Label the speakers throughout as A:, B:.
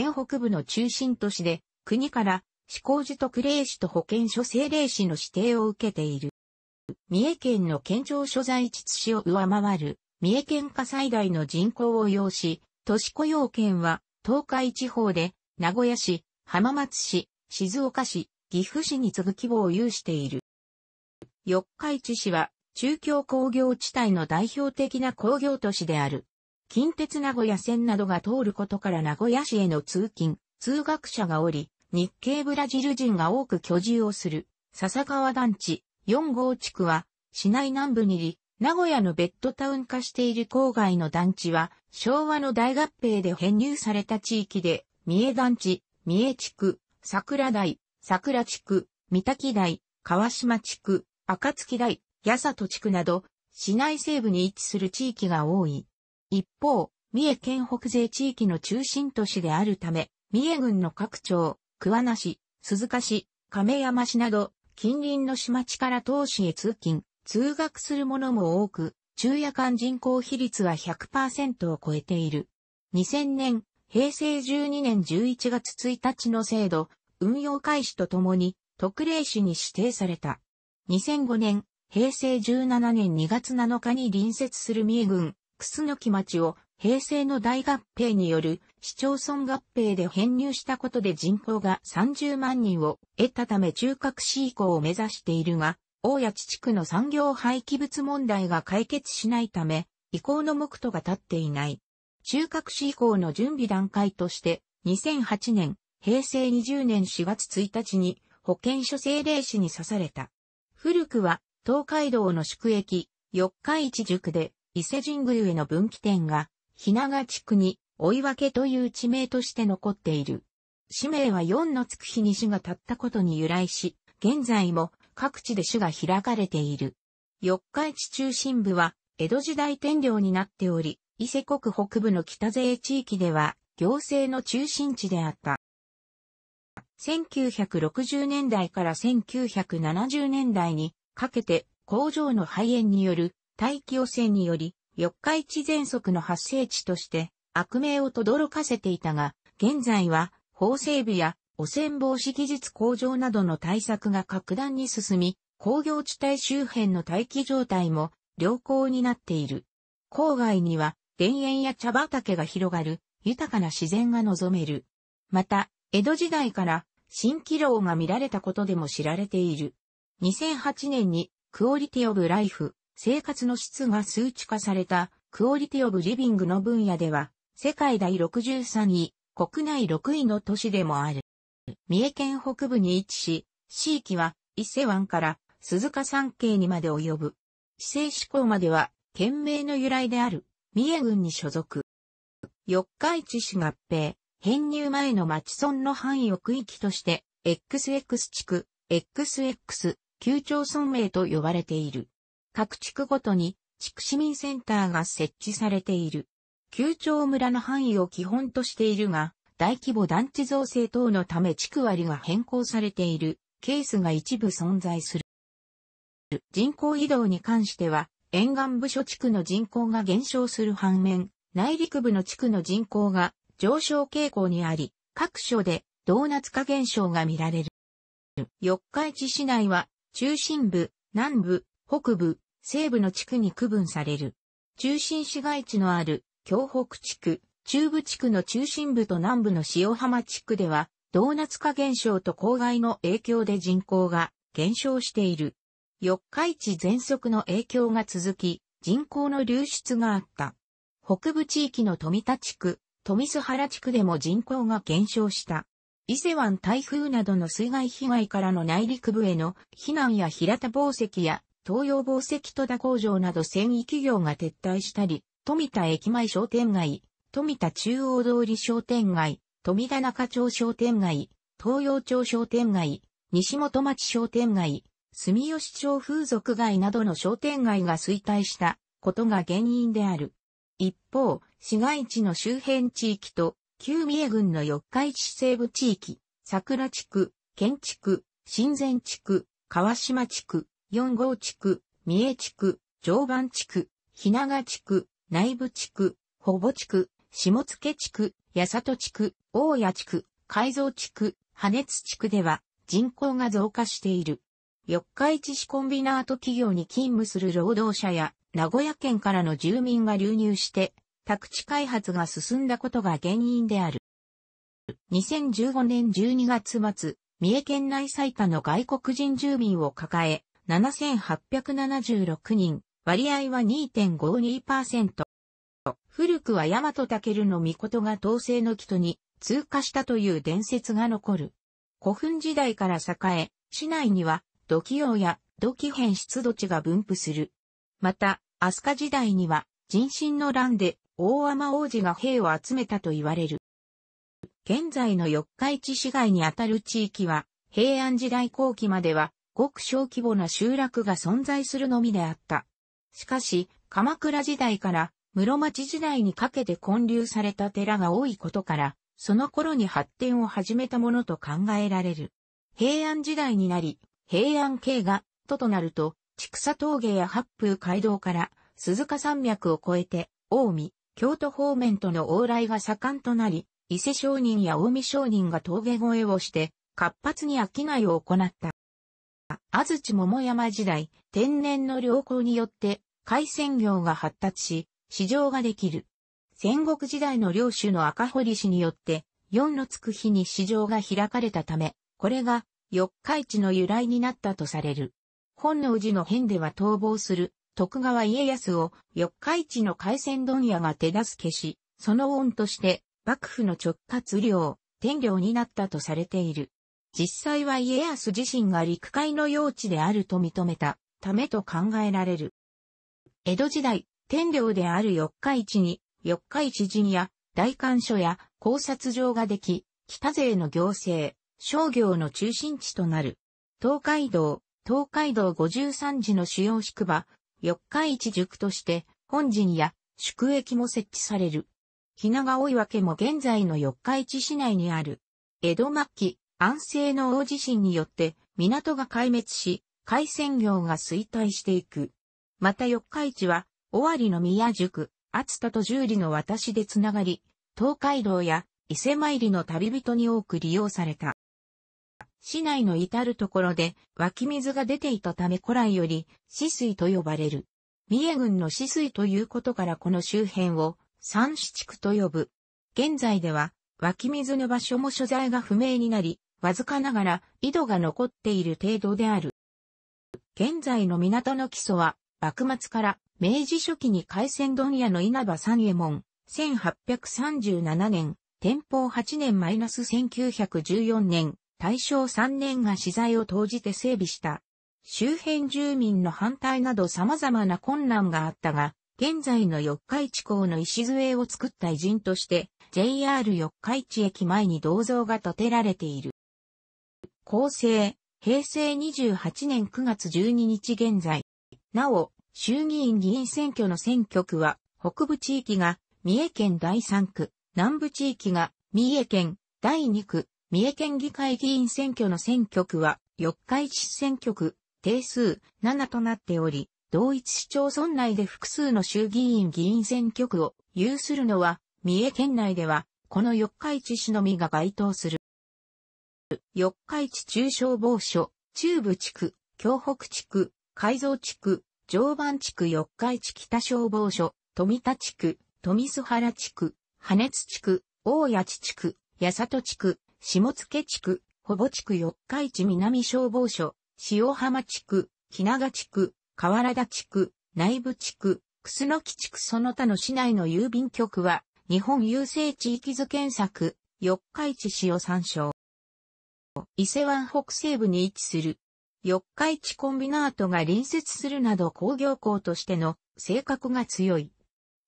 A: 県北部の中心都市で、国から市工と特例市と保健所政令市の指定を受けている。三重県の県庁所在地市を上回る、三重県下最大の人口を要し、都市雇用県は、東海地方で、名古屋市、浜松市、静岡市、岐阜市に次ぐ規模を有している。四日市市は、中京工業地帯の代表的な工業都市である。近鉄名古屋線などが通ることから名古屋市への通勤、通学者がおり、日系ブラジル人が多く居住をする、笹川団地4号地区は、市内南部にり、名古屋のベッドタウン化している郊外の団地は、昭和の大合併で編入された地域で、三重団地、三重地区、桜台、桜地区、三滝台、川島地区、暁台、八里地区など、市内西部に位置する地域が多い。一方、三重県北西地域の中心都市であるため、三重郡の各町、桑名市、鈴鹿市、亀山市など、近隣の市町から当市へ通勤、通学する者も多く、昼夜間人口比率は100%を超えている。2000年、平成12年11月1日の制度、運用開始とともに、特例市に指定された。2005年、平成17年2月7日に隣接する三重郡、楠木町を平成の大合併による市町村合併で編入したことで人口が30万人を得たため中核市以降を目指しているが、大谷地区の産業廃棄物問題が解決しないため、移行の目途が立っていない。中核市以降の準備段階として、2008年、平成20年4月1日に保健所政令市に刺された。古くは東海道の宿駅、四日市塾で伊勢神宮への分岐点が、日長地区に、追分という地名として残っている。氏名は4のつく日に市が立ったことに由来し、現在も各地で市が開かれている。四日市中心部は、江戸時代天領になっており、伊勢国北部の北勢地域では、行政の中心地であった。1960年代から1970年代にかけて工場の廃園による大気汚染により、四日市喘息の発生地として悪名を轟かせていたが、現在は法整備や汚染防止技術向上などの対策が格段に進み、工業地帯周辺の大気状態も良好になっている。郊外には田園や茶畑が広がる豊かな自然が望める。また、江戸時代から蜃気楼が見られたことでも知られている。2008年にクオリティオブライフ生活の質が数値化されたクオリティオブリビングの分野では、世界第63位、国内6位の都市でもある。三重県北部に位置し、地域は伊勢湾から鈴鹿山系にまで及ぶ。市政志向までは、県名の由来である、三重郡に所属。四日市市合併、編入前の町村の範囲を区域として、XX 地区、XX、旧町村名と呼ばれている。各地区ごとに地区市民センターが設置されている。旧町村の範囲を基本としているが、大規模団地造成等のため地区割が変更されているケースが一部存在する。人口移動に関しては、沿岸部署地区の人口が減少する反面、内陸部の地区の人口が上昇傾向にあり、各所でドーナツ化現象が見られる。四日市市内は中心部、南部、北部、西部の地区に区分される。中心市街地のある、京北地区、中部地区の中心部と南部の塩浜地区では、ドーナツ化現象と公害の影響で人口が減少している。四日市全息の影響が続き、人口の流出があった。北部地域の富田地区、富津原地区でも人口が減少した。伊勢湾台風などの水害被害からの内陸部への避難や平田防石や東洋紡績戸田工場など繊維企業が撤退したり、富田駅前商店街、富田中央通り商店街、富田中町商店街、東洋町商店街、西本町商店街、住吉町風俗街などの商店街が衰退したことが原因である。一方、市街地の周辺地域と、旧三重郡の四日市西部地域、桜地区、県地区、新前地区、川島地区、4号地区、三重地区、常磐地区、日長地区、内部地区、保母地区、下野地区、八里地区、大谷地区、改造地区、羽津地区では人口が増加している。四日市市コンビナート企業に勤務する労働者や名古屋県からの住民が流入して宅地開発が進んだことが原因である。2015年12月末、三重県内最多の外国人住民を抱え、7876人、割合は2.52%。古くは大和武の御事が統制の人に通過したという伝説が残る。古墳時代から栄え、市内には土器用や土器変質土地が分布する。また、飛鳥時代には人心の乱で大天王子が兵を集めたと言われる。現在の四日市市街にあたる地域は平安時代後期まではごく小規模な集落が存在するのみであった。しかし、鎌倉時代から室町時代にかけて建立された寺が多いことから、その頃に発展を始めたものと考えられる。平安時代になり、平安系が、ととなると、千草峠や八風街道から、鈴鹿山脈を越えて、近江、京都方面との往来が盛んとなり、伊勢商人や近江商人が峠越えをして、活発に商いを行った。安土桃山時代、天然の良好によって海鮮業が発達し、市場ができる。戦国時代の領主の赤堀氏によって、四のつく日に市場が開かれたため、これが四日市の由来になったとされる。本能寺の変では逃亡する徳川家康を四日市の海鮮問屋が手助けし、その恩として幕府の直轄領、天領になったとされている。実際は家康自身が陸海の用地であると認めたためと考えられる。江戸時代、天領である四日市に、四日市陣や大官所や考察場ができ、北勢の行政、商業の中心地となる。東海道、東海道53寺の主要宿場、四日市塾として、本陣や宿駅も設置される。ひなが多いわけも現在の四日市市内にある。江戸末期、安政の大地震によって港が壊滅し、海鮮業が衰退していく。また四日市は、尾張の宮宿、厚田と十里の渡しでつながり、東海道や伊勢参りの旅人に多く利用された。市内の至るところで湧き水が出ていたため古来より死水と呼ばれる。三重郡の死水ということからこの周辺を三市地区と呼ぶ。現在では湧き水の場所も所在が不明になり、わずかながら井戸が残っている程度である。現在の港の基礎は、幕末から明治初期に海鮮問屋の稲葉三右衛門、1837年、天保8年マイナス -1914 年、大正3年が資材を投じて整備した。周辺住民の反対など様々な困難があったが、現在の四日市港の礎を作った偉人として、JR 四日市駅前に銅像が建てられている。構成、平成28年9月12日現在。なお、衆議院議員選挙の選挙区は、北部地域が三重県第3区、南部地域が三重県第2区、三重県議会議員選挙の選挙区は、四日市市選挙区、定数7となっており、同一市町村内で複数の衆議院議員選挙区を有するのは、三重県内では、この四日市市のみが該当する。四日市中消防署、中部地区、京北地区、改造地区、常磐地区四日市北消防署、富田地区、富須原地区、羽根津地区、大谷地区、八里地区、下野地区、保母地区四日市南消防署、塩浜地区、木長地区、河原田地区、内部地区、楠木地区その他の市内の郵便局は、日本郵政地域図検索、四日市市を参照。伊勢湾北西部に位置する、四日市コンビナートが隣接するなど工業港としての性格が強い。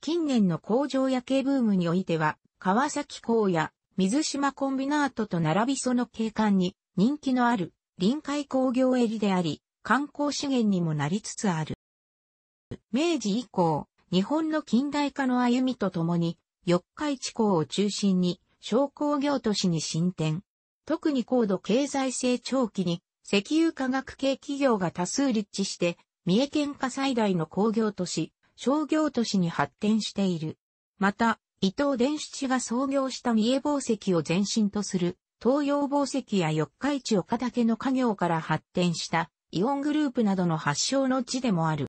A: 近年の工場夜景ブームにおいては、川崎港や水島コンビナートと並びその景観に人気のある臨海工業エリであり、観光資源にもなりつつある。明治以降、日本の近代化の歩みとともに、四日市港を中心に商工業都市に進展。特に高度経済成長期に石油化学系企業が多数立地して、三重県下最大の工業都市、商業都市に発展している。また、伊藤伝七が創業した三重宝石を前身とする、東洋宝石や四日市岡竹の家業から発展した、イオングループなどの発祥の地でもある。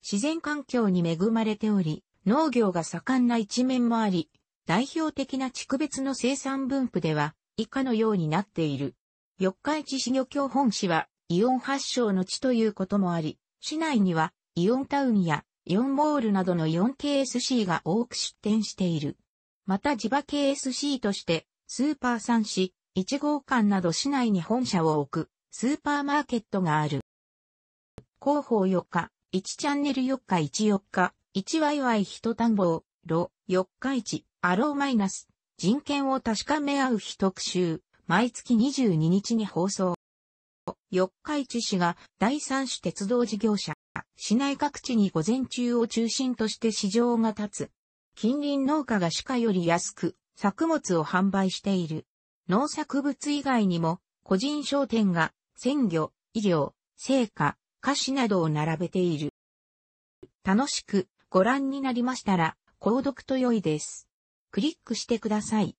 A: 自然環境に恵まれており、農業が盛んな一面もあり、代表的な地区別の生産分布では、以下のようになっている。四日市市漁協本市は、イオン発祥の地ということもあり、市内には、イオンタウンや、イオンモールなどの4 KSC が多く出店している。また地場 KSC として、スーパー3市、1号館など市内に本社を置く、スーパーマーケットがある。広報4日、1チャンネル4日14日、1ワイワイ1田んぼを、ロ、4日1、アローマイナス、人権を確かめ合う日特集、毎月22日に放送。四日市市が第三種鉄道事業者、市内各地に午前中を中心として市場が立つ。近隣農家が鹿より安く作物を販売している。農作物以外にも個人商店が鮮魚、医療、生花、菓子などを並べている。楽しくご覧になりましたら、購読と良いです。クリックしてください。